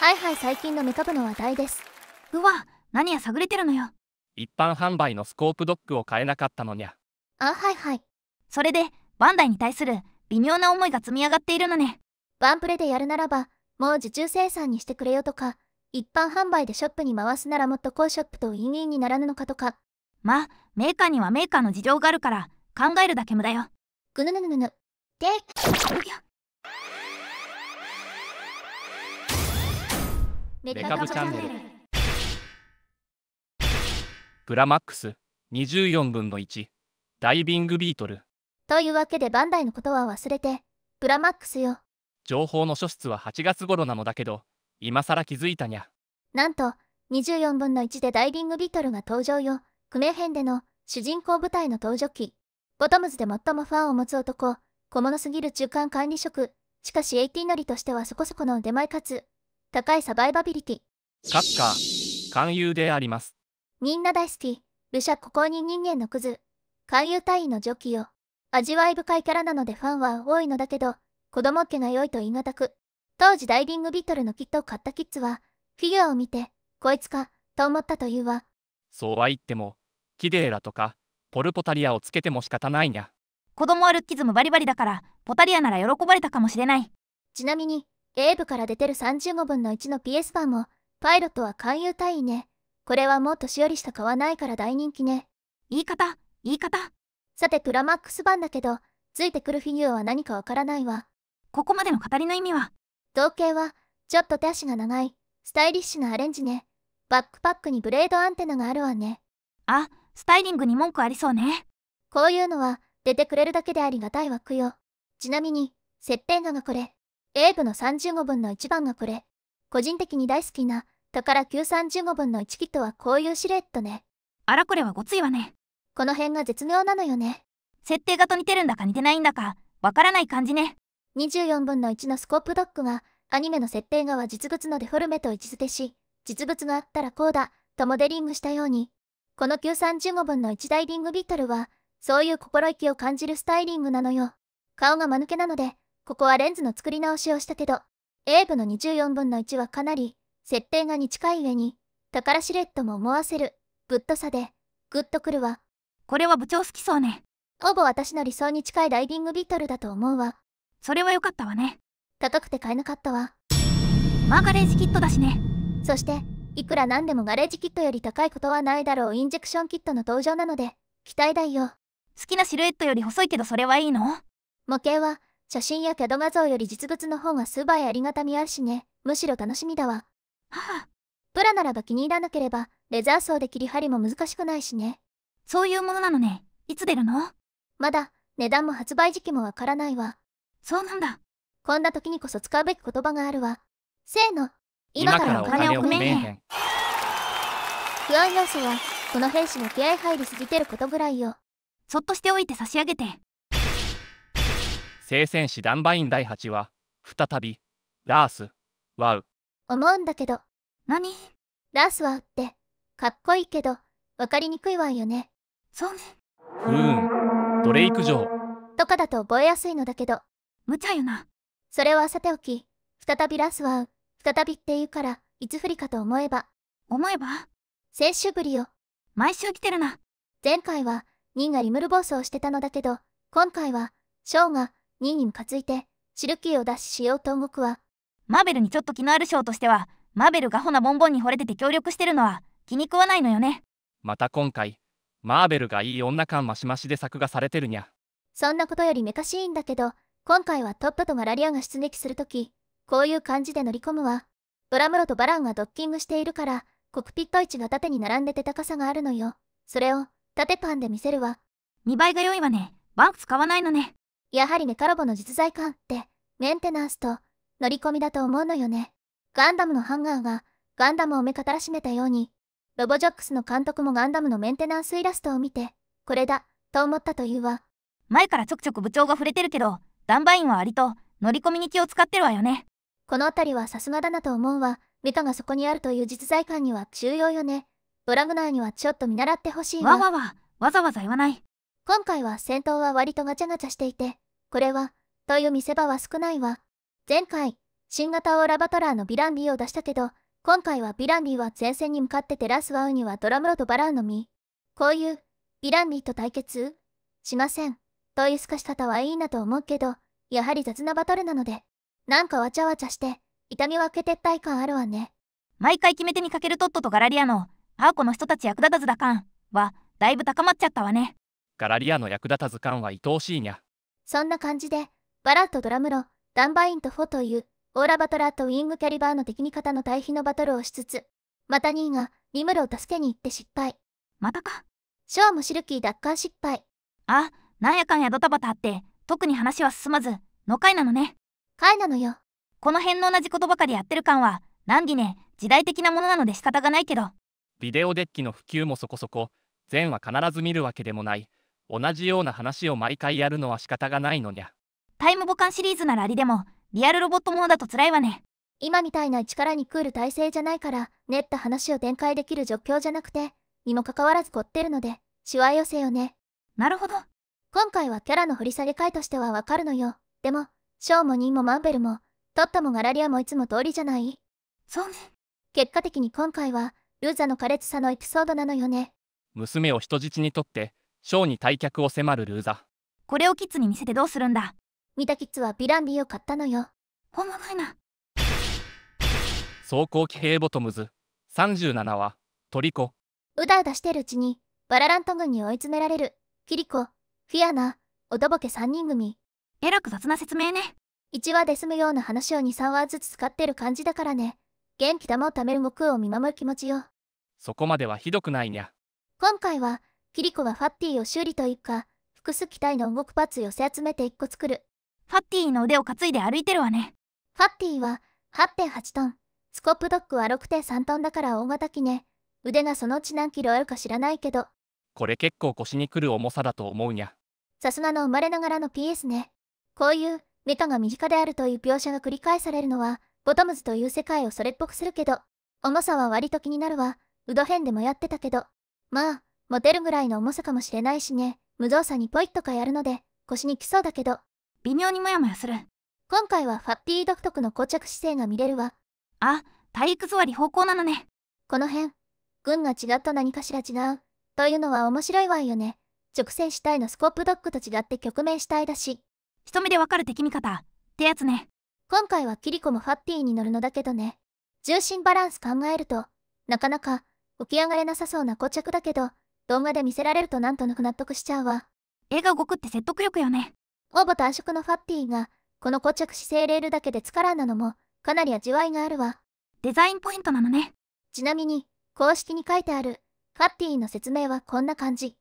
はいはい最近のメカ部の話題ですうわ何や探れてるのよ一般販売のスコープドッグを買えなかったのにゃあはいはいそれでバンダイに対する微妙な思いが積み上がっているのねワンプレでやるならばもう受注生産にしてくれよとか一般販売でショップに回すならもっと高ショップとウィンウィンにならぬのかとかまあメーカーにはメーカーの事情があるから考えるだけ無駄よぐぬぬぬぬぬでおぎゃレカブチャンネルプラマックス24分の1ダイビングビートルというわけでバンダイのことは忘れてプラマックスよ情報の書室は8月頃なのだけど今更気づいたにゃなんと24分の1でダイビングビートルが登場よクメ編での主人公部隊の登場機ボトムズで最もファンを持つ男小物すぎる中間管理職しかし AT 乗りとしてはそこそこの出前かつ高いサバイバビリティ。カッカー、勧誘であります。みんな大好き、武者ここに人間のクズ。勧誘隊員のジョッキを味わい深いキャラなのでファンは多いのだけど、子供っけが良いと言い難く。当時ダイビングビートルのキットを買ったキッズは、フィギュアを見て、こいつか、と思ったというわ。そうは言っても、キデーラとか、ポルポタリアをつけても仕方ないにゃ。子供はルッキズムバリバリだから、ポタリアなら喜ばれたかもしれない。ちなみに、エーブから出てる35分の1の PS 版も、パイロットは勧誘隊員ね。これはもう年寄りしか買わないから大人気ね。言い方、言い方。さて、プラマックス版だけど、ついてくるフィギュアは何かわからないわ。ここまでの語りの意味は統計は、ちょっと手足が長い、スタイリッシュなアレンジね。バックパックにブレードアンテナがあるわね。あ、スタイリングに文句ありそうね。こういうのは、出てくれるだけでありがたいわくよ。ちなみに、設定画がこれ。レイブの35分の1番がこれ。個人的に大好きな、宝9 35分の1キットはこういうシルエットね。あらこれはごついわね。この辺が絶妙なのよね。設定がと似てるんだか似てないんだか、わからない感じね。24分の1のスコープドッグが、アニメの設定画は実物のデフォルメと位置づけし、実物があったらこうだ、とモデリングしたように。この935分の1ダイビングビートルは、そういう心意気を感じるスタイリングなのよ。顔が間抜けなので、ここはレンズの作り直しをしたけど、エーブの24分の1はかなり、設定がに近い上に、宝シレットも思わせる、ぶっとさで、グッとくるわ。これは部長好きそうね。ほぼ私の理想に近いダイビングビートルだと思うわ。それは良かったわね。高くて買えなかったわ。マーガレージキットだしね。そして、いくらなんでもガレージキットより高いことはないだろうインジェクションキットの登場なので、期待だよ。好きなシルエットより細いけどそれはいいの模型は、写真や CAD 画像より実物の方が数倍ありがたみあるしね。むしろ楽しみだわ。はあ。プラならば気に入らなければ、レザー層で切り張りも難しくないしね。そういうものなのね。いつ出るのまだ、値段も発売時期もわからないわ。そうなんだ。こんな時にこそ使うべき言葉があるわ。せーの。今からお金を込めん不安要素は、この兵士の気合入りすぎてることぐらいよ。そっとしておいて差し上げて。聖戦士ダンバイン第8話再びラースワウ思うんだけど何ラースワウってかっこいいけど分かりにくいわよねそうねうんドレイク城とかだと覚えやすいのだけど無茶よなそれはさておき再びラースワウ再びっていうからいつ降りかと思えば思えば先週ぶりよ毎週来てるな前回はニンがリムルボスをしてたのだけど今回はショウが2位に担ついて、シルキーを脱出しようと動くわ。マーベルにちょっと気のあるショーとしては、マーベルがほなボンボンに惚れてて協力してるのは気に食わないのよね。また今回、マーベルがいい女感マシマシで作画されてるにゃ。そんなことよりめかしいんだけど、今回はトップとマラリアが出撃するとき、こういう感じで乗り込むわ。ドラムロとバランがドッキングしているから、コクピット位置が縦に並んでて高さがあるのよ。それを、縦パンで見せるわ。見栄えが良いわね。バンク使わないのね。やはりね。カロボの実在感ってメンテナンスと乗り込みだと思うのよね。ガンダムのハンガーがガンダムを目からしめたように、ロボジョックスの監督もガンダムのメンテナンスイラストを見て、これだ、と思ったというわ。前からちょくちょく部長が触れてるけど、ダンバインは割と乗り込みに気を使ってるわよね。この辺りはさすがだなと思うわ。メカがそこにあるという実在感には重要よね。ドラグナーにはちょっと見習ってほしいわ。わわわ、わざわざ言わない。今回は戦闘は割とガチャガチャしていて、これは、という見せ場は少ないわ。前回、新型オーラバトラーのヴィランディを出したけど、今回はヴィランディは前線に向かってテラスワウにはドラムロとバラーの実。こういう、ヴィランディと対決しません。という透かし方はいいなと思うけど、やはり雑なバトルなので、なんかわちゃわちゃして、痛み分け撤退感あるわね。毎回決め手にかけるトットとガラリアの、アーコの人たち役立たずだかんは、だいぶ高まっちゃったわね。ガラリアの役立たず感は愛おしいにゃ。そんな感じで、バラとドラムロ、ダンバインとフォという、オーラバトラーとウィングキャリバーの敵味方の対比のバトルをしつつ、また2位がリムルを助けに行って失敗。またか。ショーもシルキー奪還失敗。あ、なんやかんやドタバタあって、特に話は進まず、の回なのね。回なのよ。この辺の同じことばかりやってる感は、何儀ね、時代的なものなので仕方がないけど。ビデオデッキの普及もそこそこ、善は必ず見るわけでもない。同じような話を毎回やるのは仕方がないのにゃタイムボカンシリーズならありでもリアルロボットものだと辛いわね今みたいな力に食うる体制じゃないから練った話を展開できる状況じゃなくてにもかかわらず凝ってるのでしわ寄せよねなるほど今回はキャラの掘り下げ回としてはわかるのよでもショーもニンもマンベルもトットもガラリアもいつも通りじゃないそうね結果的に今回はルーザの苛烈さのエピソードなのよね娘を人質にとってショーに退却を迫るルーザこれをキッズに見せてどうするんだ見たキッズはヴィランディを買ったのよほんまないな走行機兵ボトムズ37はトリコうだうだしてるうちにバララント軍に追い詰められるキリコフィアナおとぼけ3人組えらく雑な説明ね1話で済むような話を23話ずつ使ってる感じだからね元気玉を貯める悟空を見守る気持ちよそこまではひどくないにゃ今回はキリコはファッティを修理というか、複数機体の動くパーツ寄せ集めて1個作る。ファッティの腕を担いで歩いてるわね。ファッティは8.8トン、スコップドックは6.3トンだから大型機ね。腕がそのうち何キロあるか知らないけど。これ結構腰にくる重さだと思うにゃ。さすがの生まれながらの PS ね。こういうメカが身近であるという描写が繰り返されるのは、ボトムズという世界をそれっぽくするけど、重さは割と気になるわ。ウド編でもやってたけど。まあ、モテるぐらいの重さかもしれないしね。無造作にポイッとかやるので、腰にきそうだけど。微妙にモヤモヤする。今回はファッティー独特の膠着姿勢が見れるわ。あ、体育座り方向なのね。この辺、軍が違った何かしら違う。というのは面白いわよね。直線主体のスコープドッグと違って局面主体だし。一目でわかる敵味方。ってやつね。今回はキリコもファッティーに乗るのだけどね。重心バランス考えると、なかなか起き上がれなさそうな固着だけど、動画で見せられるとなんとなく納得しちゃうわ。絵が動くって説得力よね。オボとアショのファッティが、この固着姿勢レールだけでつからなのも、かなり味わいがあるわ。デザインポイントなのね。ちなみに、公式に書いてある、ファッティの説明はこんな感じ。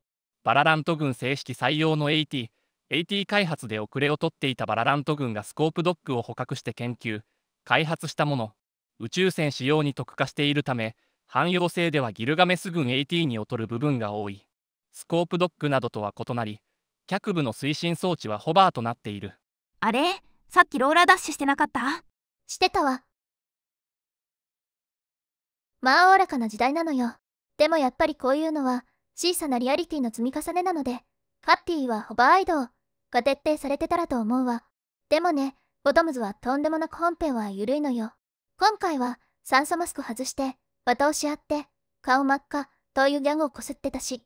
バララント軍正式採用の AT、AT 開発で遅れを取っていたバララント軍がスコープドッグを捕獲して研究、開発したもの、宇宙船使用に特化しているため、汎用性ではギルガメス群 AT に劣る部分が多い。スコープドックなどとは異なり、脚部の推進装置はホバーとなっている。あれさっきローラーダッシュしてなかったしてたわ。まあおらかな時代なのよ。でもやっぱりこういうのは小さなリアリティの積み重ねなので、カッティはホバーアイドが徹底されてたらと思うわ。でもね、ボトムズはとんでもなく本編は緩いのよ。今回は酸素マスク外して罵倒し合って、顔真っ赤、というギャグをこすってたし、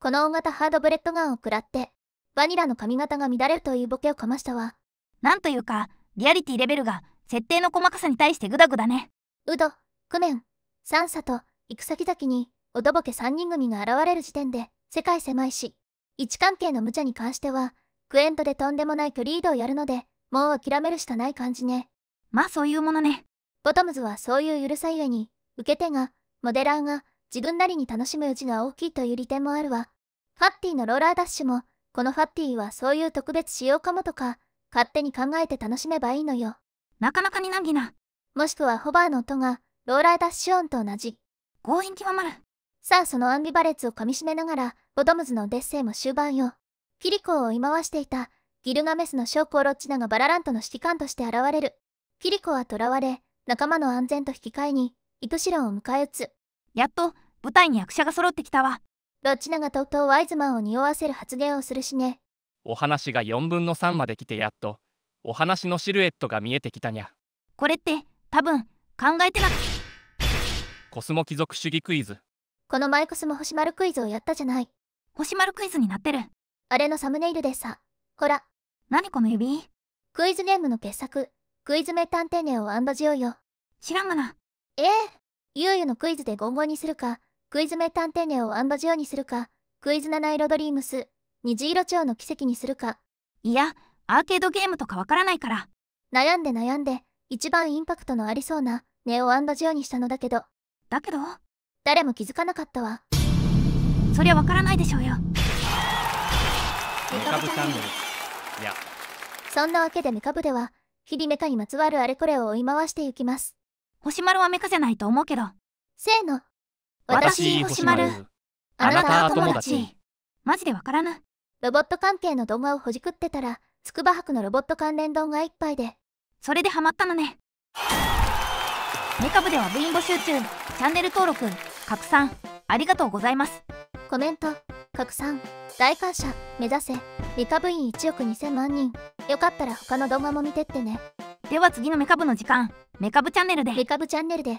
この大型ハードブレッドガンを食らって、バニラの髪型が乱れるというボケをかましたわ。なんというか、リアリティレベルが、設定の細かさに対してグダグダね。ウド、クメン、サンサと、行く先々に、おどぼけ3人組が現れる時点で、世界狭いし、位置関係の無茶に関しては、クエントでとんでもないクリードをやるので、もう諦めるしかない感じね。まあそういうものね。ボトムズはそういう許さゆえに、受け手が、モデラーが、自分なりに楽しむうちが大きいという利点もあるわ。ファッティのローラーダッシュも、このファッティはそういう特別仕様かもとか、勝手に考えて楽しめばいいのよ。なかなかに難儀な。もしくはホバーの音が、ローラーダッシュ音と同じ。強引極まる。さあそのアンビバレッツを噛み締めながら、ボトムズのデッセイも終盤よ。キリコを追い回していた、ギルガメスの将校ロッチナがバララントの指揮官として現れる。キリコは囚われ、仲間の安全と引き換えに、糸白を迎え撃つやっと舞台に役者が揃ってきたわロッチナがとうとうワイズマンを匂わせる発言をするしねお話が4分の3まで来てやっとお話のシルエットが見えてきたにゃこれって多分考えてなコスモ貴族主義クイズこの前コスモ星丸クイズをやったじゃない星丸クイズになってるあれのサムネイルでさほら何この指クイズゲームの傑作クイズ名探偵ネオジオよ知らんがなええ、ゆうゆのクイズでゴンゴにするか、クイズ名探偵ネをアンバジオにするか、クイズ七色ドリームス、虹色蝶の奇跡にするか。いや、アーケードゲームとかわからないから。悩んで悩んで、一番インパクトのありそうな、ネオアンバジオにしたのだけど。だけど誰も気づかなかったわ。そりゃわからないでしょうよ。メカブチャンネル。いや。そんなわけでメカブでは、日々メカにまつわるあれこれを追い回していきます。星丸はめかせないと思うけどせーの私星丸あなたは友達マジでわからぬロボット関係の動画をほじくってたら筑波博のロボット関連動画一杯でそれでハマったのねメカ部では部員募集中チャンネル登録拡散ありがとうございますコメント拡散大感謝目指せメカ部員1億2000万人よかったら他の動画も見てってねでは次のメカブの時間メカブチャンネルでメカブチャンネルで